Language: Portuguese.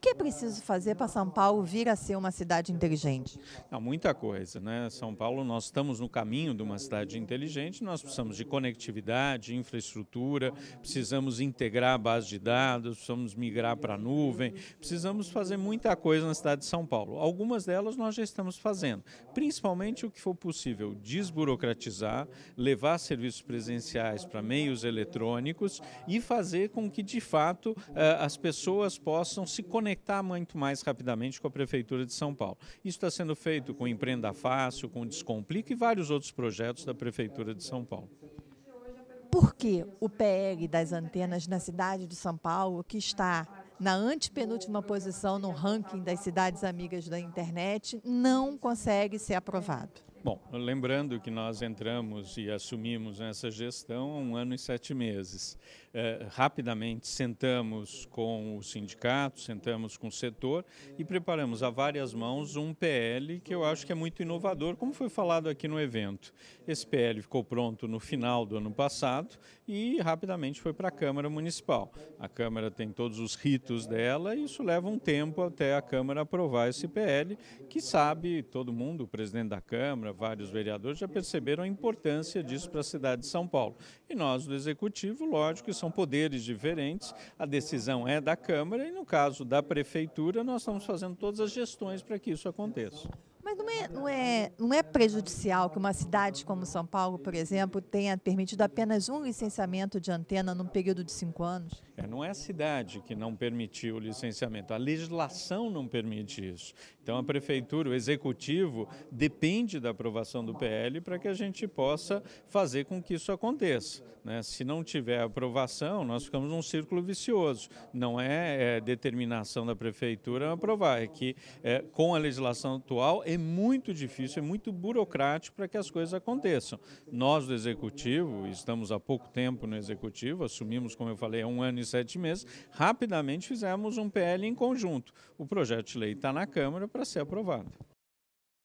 que é preciso fazer para São Paulo vir a ser uma cidade inteligente? muita coisa, né? São Paulo, nós estamos no caminho de uma cidade inteligente, nós precisamos de conectividade, infraestrutura, precisamos integrar a base de dados, precisamos migrar para a nuvem, precisamos fazer muita coisa na cidade de São Paulo. Algumas delas nós já estamos fazendo, principalmente o que for possível desburocratizar, levar serviços presenciais para meios eletrônicos e fazer com que, de fato, eh, as pessoas possam se conectar conectar muito mais rapidamente com a Prefeitura de São Paulo. Isso está sendo feito com Empreenda Fácil, com Descomplica e vários outros projetos da Prefeitura de São Paulo. Por que o PR das antenas na cidade de São Paulo, que está na antepenúltima posição no ranking das cidades amigas da internet, não consegue ser aprovado? Bom, lembrando que nós entramos e assumimos essa gestão há um ano e sete meses. É, rapidamente sentamos com o sindicato, sentamos com o setor e preparamos a várias mãos um PL que eu acho que é muito inovador, como foi falado aqui no evento. Esse PL ficou pronto no final do ano passado e rapidamente foi para a Câmara Municipal. A Câmara tem todos os ritos dela e isso leva um tempo até a Câmara aprovar esse PL, que sabe todo mundo, o presidente da Câmara, Câmara, vários vereadores já perceberam a importância disso para a cidade de São Paulo. E nós do Executivo, lógico que são poderes diferentes, a decisão é da Câmara e no caso da Prefeitura nós estamos fazendo todas as gestões para que isso aconteça. Mas não é, não, é, não é prejudicial que uma cidade como São Paulo, por exemplo, tenha permitido apenas um licenciamento de antena num período de cinco anos? É, não é a cidade que não permitiu o licenciamento, a legislação não permite isso. Então a prefeitura, o executivo, depende da aprovação do PL para que a gente possa fazer com que isso aconteça. Né? Se não tiver aprovação, nós ficamos num círculo vicioso. Não é, é determinação da prefeitura aprovar, é que é, com a legislação atual é muito difícil, é muito burocrático para que as coisas aconteçam. Nós do Executivo, estamos há pouco tempo no Executivo, assumimos, como eu falei, há um ano e sete meses, rapidamente fizemos um PL em conjunto. O projeto de lei está na Câmara para ser aprovado.